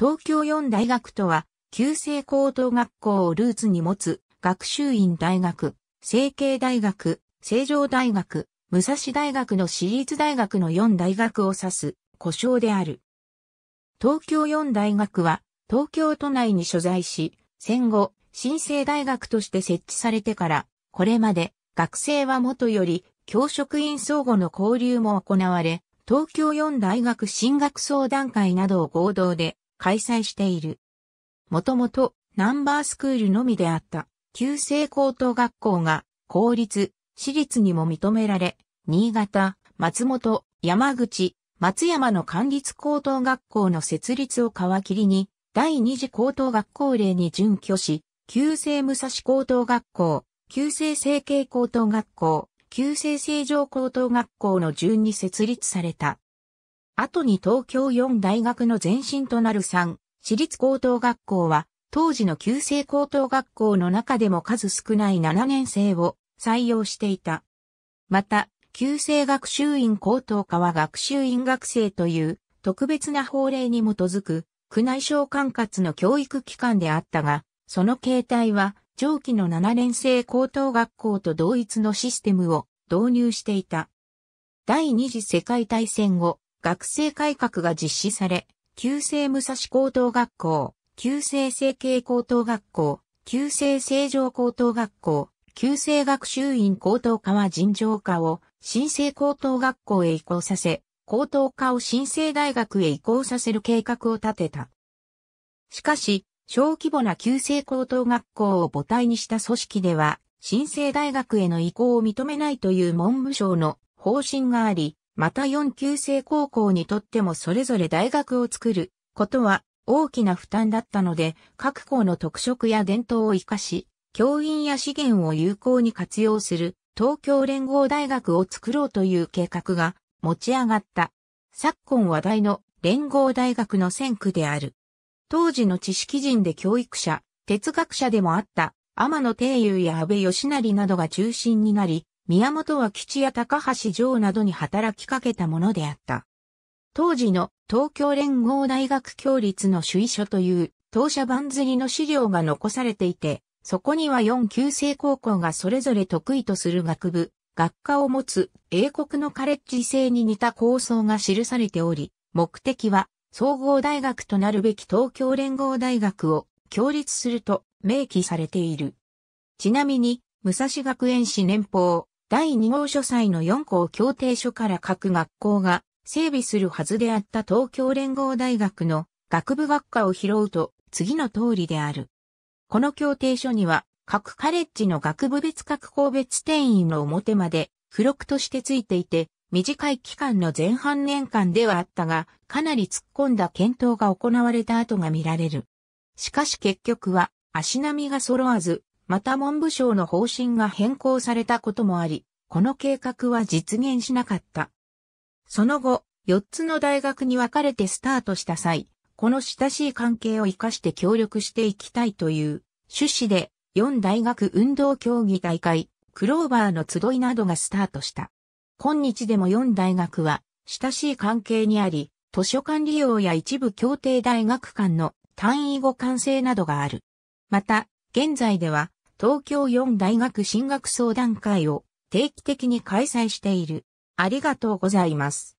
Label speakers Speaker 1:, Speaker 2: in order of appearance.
Speaker 1: 東京四大学とは、旧制高等学校をルーツに持つ、学習院大学、成形大学、成城大学、武蔵大学の私立大学の4大学を指す、故障である。東京四大学は、東京都内に所在し、戦後、新生大学として設置されてから、これまで、学生はもとより、教職員相互の交流も行われ、東京四大学進学相談会などを合同で開催している。もともとナンバースクールのみであった旧制高等学校が公立、私立にも認められ、新潟、松本、山口、松山の管立高等学校の設立を皮切りに、第二次高等学校令に準拠し、旧制武蔵高等学校、旧制成形高等学校、旧制成城高等学校の順に設立された。後に東京4大学の前身となる3、私立高等学校は、当時の旧制高等学校の中でも数少ない7年生を採用していた。また、旧制学習院高等科は学習院学生という特別な法令に基づく宮内省管轄の教育機関であったが、その形態は上記の7年生高等学校と同一のシステムを導入していた。第二次世界大戦後、学生改革が実施され、旧制武蔵高等学校、旧制成形高等学校、旧制成城高等学校、旧制学習院高等科は尋常科を新生高等学校へ移行させ、高等科を新生大学へ移行させる計画を立てた。しかし、小規模な旧制高等学校を母体にした組織では、新生大学への移行を認めないという文部省の方針があり、また4級生高校にとってもそれぞれ大学を作ることは大きな負担だったので、各校の特色や伝統を活かし、教員や資源を有効に活用する東京連合大学を作ろうという計画が持ち上がった。昨今話題の連合大学の先駆である。当時の知識人で教育者、哲学者でもあった天野定友や安倍義成などが中心になり、宮本は吉や高橋城などに働きかけたものであった。当時の東京連合大学教立の主意書という当社番刷りの資料が残されていて、そこには4旧制高校がそれぞれ得意とする学部、学科を持つ英国のカレッジ制に似た構想が記されており、目的は総合大学となるべき東京連合大学を協立すると明記されている。ちなみに、武蔵学園市年俸、第2号書斎の4校協定書から各学校が整備するはずであった東京連合大学の学部学科を拾うと次の通りである。この協定書には各カレッジの学部別各校別定員の表まで付録としてついていて短い期間の前半年間ではあったがかなり突っ込んだ検討が行われた後が見られる。しかし結局は足並みが揃わずまた文部省の方針が変更されたこともあり、この計画は実現しなかった。その後、4つの大学に分かれてスタートした際、この親しい関係を活かして協力していきたいという趣旨で、4大学運動競技大会、クローバーの集いなどがスタートした。今日でも4大学は、親しい関係にあり、図書館利用や一部協定大学間の単位語完成などがある。また、現在では、東京4大学進学相談会を定期的に開催している。ありがとうございます。